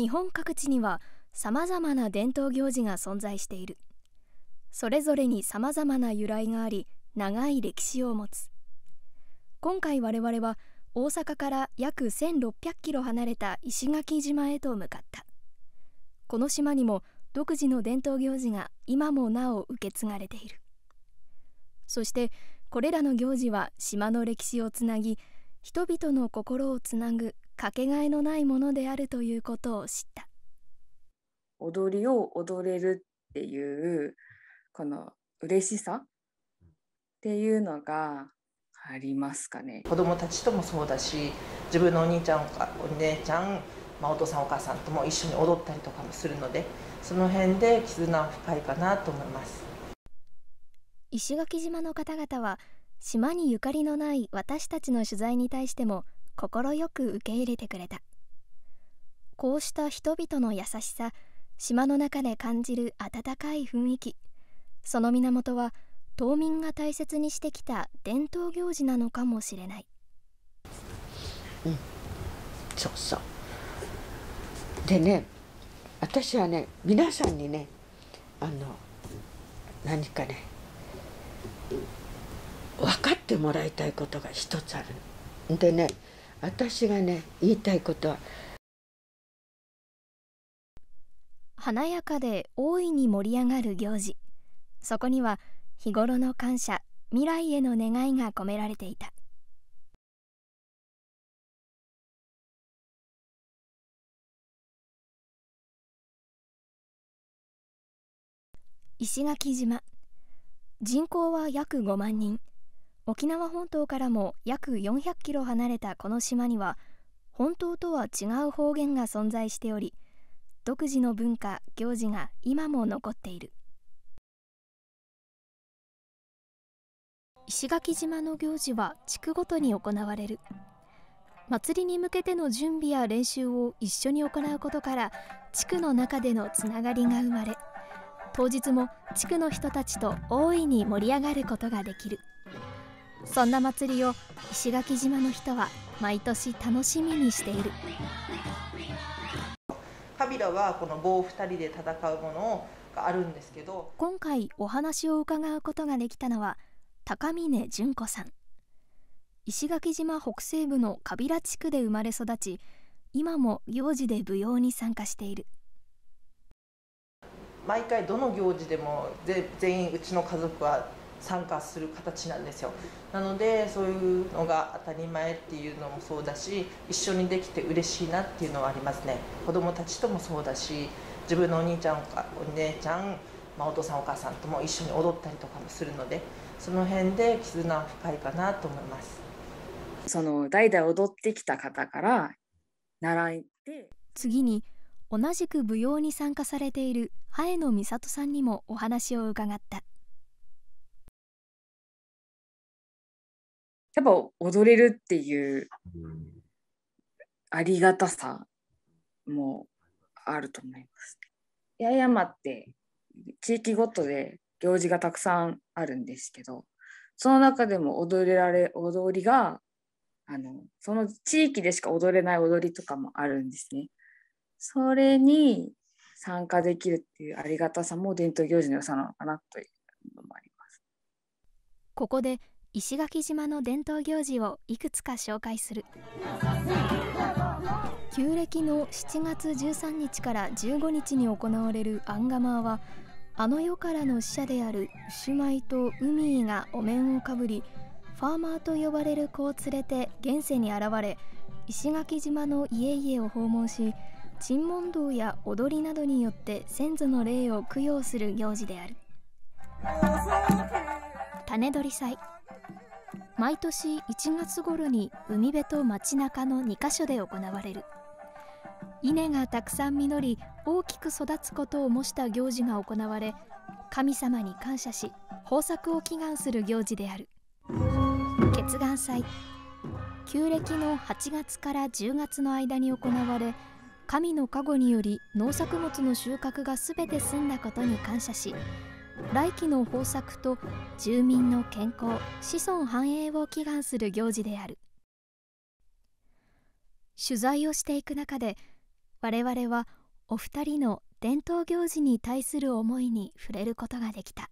日本各地にはさまざまな伝統行事が存在しているそれぞれにさまざまな由来があり長い歴史を持つ今回我々は大阪から約1600キロ離れた石垣島へと向かったこの島にも独自の伝統行事が今もなお受け継がれているそしてこれらの行事は島の歴史をつなぎ人々の心をつなぐかけがえのないものであるということを知った踊りを踊れるっていうこの嬉しさっていうのがありますかね子供たちともそうだし自分のお兄ちゃんお姉ちゃん、まあ、お父さんお母さんとも一緒に踊ったりとかもするのでその辺で絆深いかなと思います石垣島の方々は島にゆかりのない私たちの取材に対しても快く受け入れてくれたこうした人々の優しさ島の中で感じる温かい雰囲気その源は島民が大切にしてきた伝統行事なのかもしれない、うん、そうそうでね私はね皆さんにねあの何かね分かってもらいたいことが一つあるでね私がね言いたいことは華やかで大いに盛り上がる行事そこには日頃の感謝未来への願いが込められていた石垣島人口は約5万人沖縄本島からも約400キロ離れたこの島には本島とは違う方言が存在しており独自の文化行事が今も残っている石垣島の行事は地区ごとに行われる祭りに向けての準備や練習を一緒に行うことから地区の中でのつながりが生まれ当日も地区の人たちと大いに盛り上がることができる。そんな祭りを石垣島の人は毎年楽しみにしているカビラはこの棒2人で戦うものがあるんですけど今回お話を伺うことができたのは高峰純子さん石垣島北西部のカビラ地区で生まれ育ち今も行事で舞踊に参加している毎回どの行事でも全員うちの家族は参加する形なんですよなのでそういうのが当たり前っていうのもそうだし一緒にできて嬉しいなっていうのはありますね子供たちともそうだし自分のお兄ちゃんお姉ちゃん、まあ、お父さんお母さんとも一緒に踊ったりとかもするのでその辺で絆は深いかなと思いますその代々踊ってきた方から習いて次に同じく舞踊に参加されている早野美里さんにもお話を伺った。やっぱ踊れるっていうありがたさもあると思います。八重山って地域ごとで行事がたくさんあるんですけどその中でも踊れられ踊りがあのその地域でしか踊れない踊りとかもあるんですね。それに参加できるっていうありがたさも伝統行事の良さなのかなというのもあります。ここで石垣島の伝統行事をいくつか紹介する旧暦の7月13日から15日に行われるアンガマーはあの世からの使者である牛舞と海井がお面をかぶりファーマーと呼ばれる子を連れて現世に現れ石垣島の家々を訪問し沈問堂や踊りなどによって先祖の霊を供養する行事である種取り祭毎年1月頃に海辺と街中の2か所で行われる稲がたくさん実り大きく育つことを模した行事が行われ神様に感謝し豊作を祈願する行事である決願祭旧暦の8月から10月の間に行われ神の加護により農作物の収穫がすべて済んだことに感謝し来季の豊作と住民の健康子孫繁栄を祈願する行事である取材をしていく中で我々はお二人の伝統行事に対する思いに触れることができた。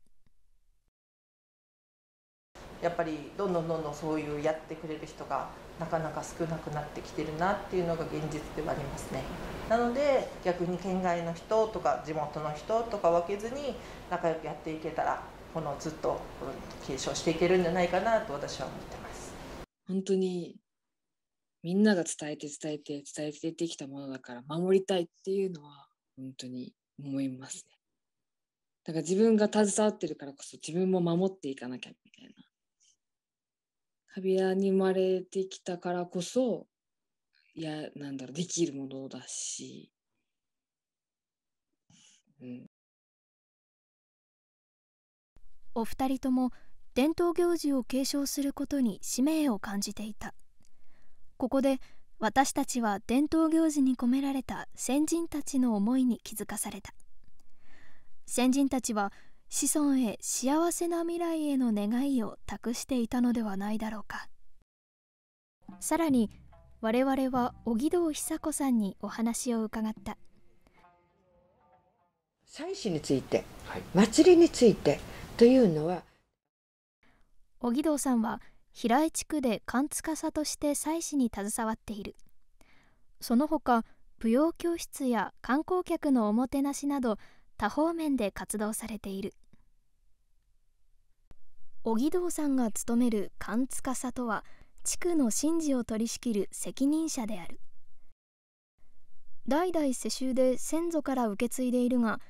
やっぱりどんどんどんどんそういうやってくれる人がなかなか少なくなってきてるなっていうのが現実ではありますねなので逆に県外の人とか地元の人とか分けずに仲良くやっていけたらこのずっと継承していけるんじゃないかなと私は思ってます本当にみんなが伝えて伝えて伝えてできたものだから守りたいっていうのは本当に思いますねだから自分が携わってるからこそ自分も守っていかなきゃに生まれてきたからこそいやなんだろうできるものだし、うん、お二人とも伝統行事を継承することに使命を感じていたここで私たちは伝統行事に込められた先人たちの思いに気づかされた先人たちは子孫へ幸せな未来への願いを託していたのではないだろうかさらに我々は小木堂久子さんにお話を伺った祭祀について、はい、祭りについてというのは小木堂さんは平井地区で貫司として祭祀に携わっているその他舞踊教室や観光客のおもてなしなど多方面で活動されている荻堂さんが務める勘司とは地区の神事を取り仕切る責任者である代々世襲で先祖から受け継いでいるが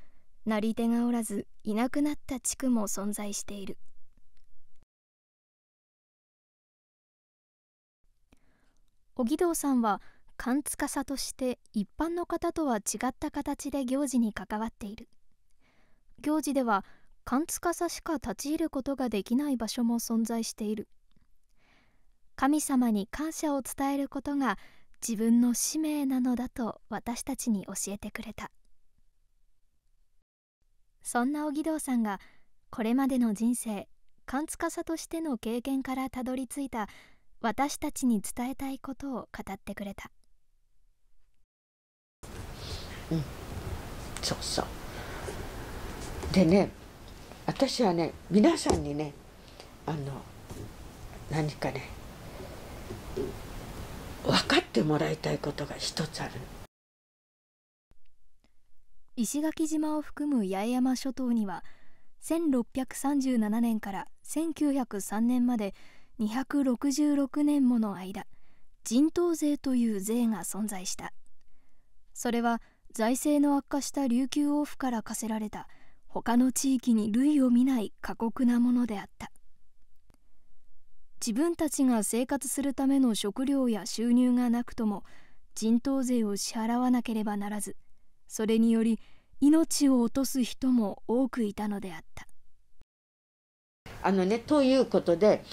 なり手がおらずいなくなった地区も存在している荻堂さんは勘司として一般の方とは違った形で行事に関わっている行事では貫司しか立ち入ることができない場所も存在している神様に感謝を伝えることが自分の使命なのだと私たちに教えてくれたそんな木堂さんがこれまでの人生勘司としての経験からたどり着いた私たちに伝えたいことを語ってくれたうんそうそうでね私はね皆さんにねあの何かね分かってもらいたいことが一つある石垣島を含む八重山諸島には1637年から1903年まで266年もの間人頭税という税が存在したそれは財政の悪化した琉球王府から課せられた他の地域に類を見ない過酷なものであった自分たちが生活するための食料や収入がなくとも人頭税を支払わなければならずそれにより命を落とす人も多くいたのであった。あのね、ということで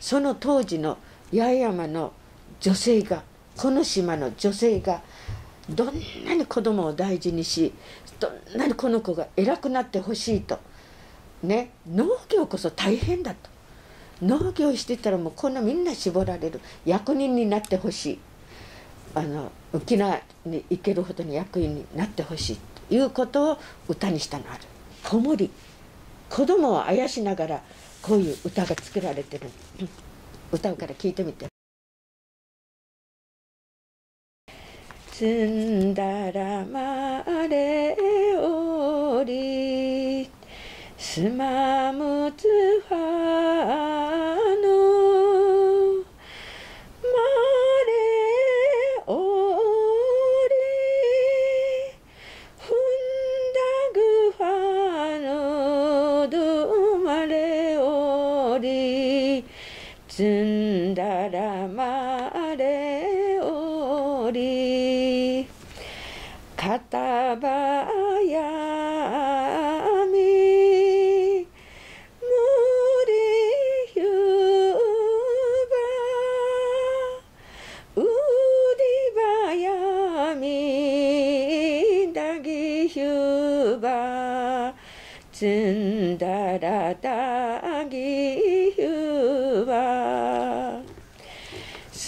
その当時の八重山の女性がこの島の女性がどんなに子供を大事にしどんなにこの子が偉くなってほしいと、ね、農業こそ大変だと農業してたらもうこんなみんな絞られる役人になってほしいあの沖縄に行けるほどに役員になってほしいということを歌にしたのある子守子供をあやしながらこういう歌が作られてる歌うから聞いてみて。積んだらまれおりすまむつは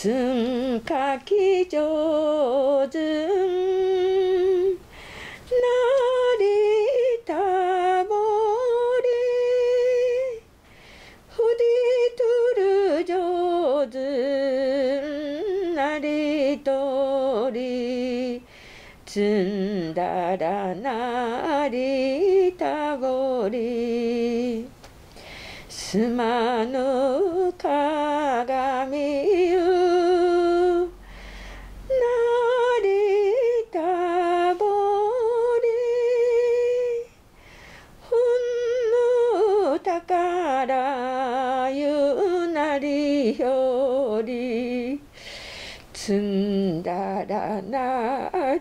んかき上手なりたぼりふりとる上手なりとりつんだらなりたぼりすまぬかがみ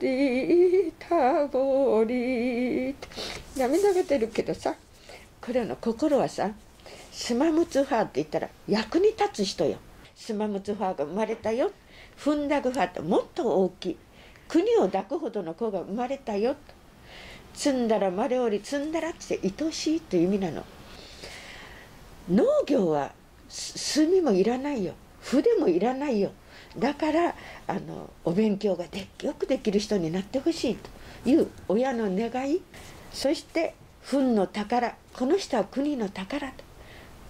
りたぼりて涙が出るけどさこれの心はさスマムツファーって言ったら役に立つ人よスマムツファーが生まれたよフンダグファーってもっと大きい国を抱くほどの子が生まれたよ積んだらまれおり積んだらって愛しいという意味なの農業は炭もいらないよ筆もいらないよだからあのお勉強がでよくできる人になってほしいという親の願いそして糞の宝この人は国の宝と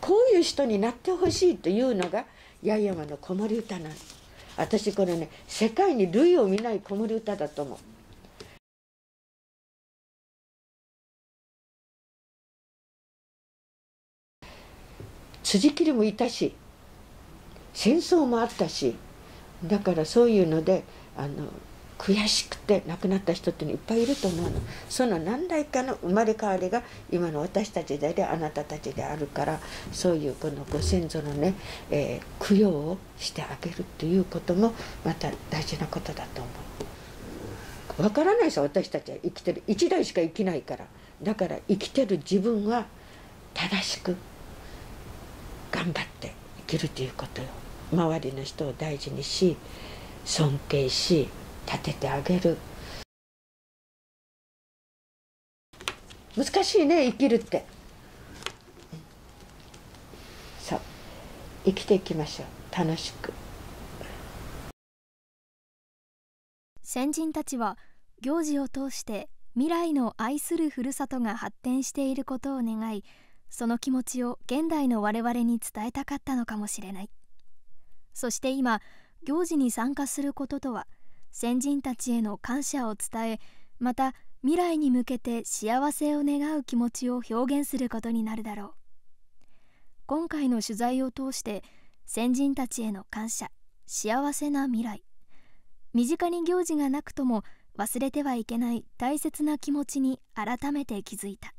こういう人になってほしいというのが八重山の子守歌なんです私これね世界に類を見ない子守歌だと思う。辻切りもいたし戦争もあったしだからそういうのであの悔しくて亡くなった人っていっぱいいると思うのその何らかの生まれ変わりが今の私たちでああなたたちであるからそういうこのご先祖のね、えー、供養をしてあげるっていうこともまた大事なことだと思う。わからないさ私たちは生きてる1代しか生きないからだから生きてる自分は正しく頑張って生きるということよ。周りの人を大事にし尊敬し立ててあげる難しいね生きるってそう生きていきましょう楽しく先人たちは行事を通して未来の愛するふるさとが発展していることを願いその気持ちを現代の我々に伝えたかったのかもしれない。そして今行事に参加することとは先人たちへの感謝を伝えまた未来に向けて幸せを願う気持ちを表現することになるだろう今回の取材を通して先人たちへの感謝幸せな未来身近に行事がなくとも忘れてはいけない大切な気持ちに改めて気づいた